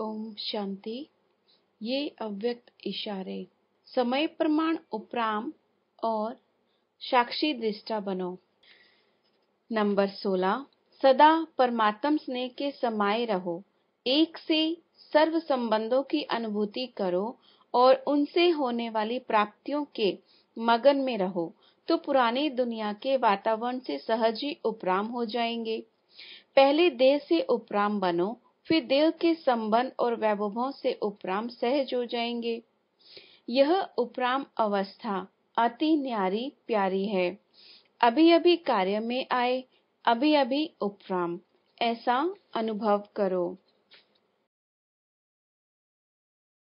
ओम शांति ये अव्यक्त इशारे समय प्रमाण उपराम और साक्षी दृष्टा बनो नंबर 16 सदा परमात्म स्नेह के समाये रहो एक से सर्व संबंधों की अनुभूति करो और उनसे होने वाली प्राप्तियों के मगन में रहो तो पुरानी दुनिया के वातावरण से सहज ही उपराम हो जाएंगे पहले देह से उपराम बनो फिर देह के संबंध और वैभवों से उपराम सहज हो जाएंगे यह उपराम अवस्था अति न्यारी प्यारी है अभी अभी कार्य में आए अभी अभी उपराम ऐसा अनुभव करो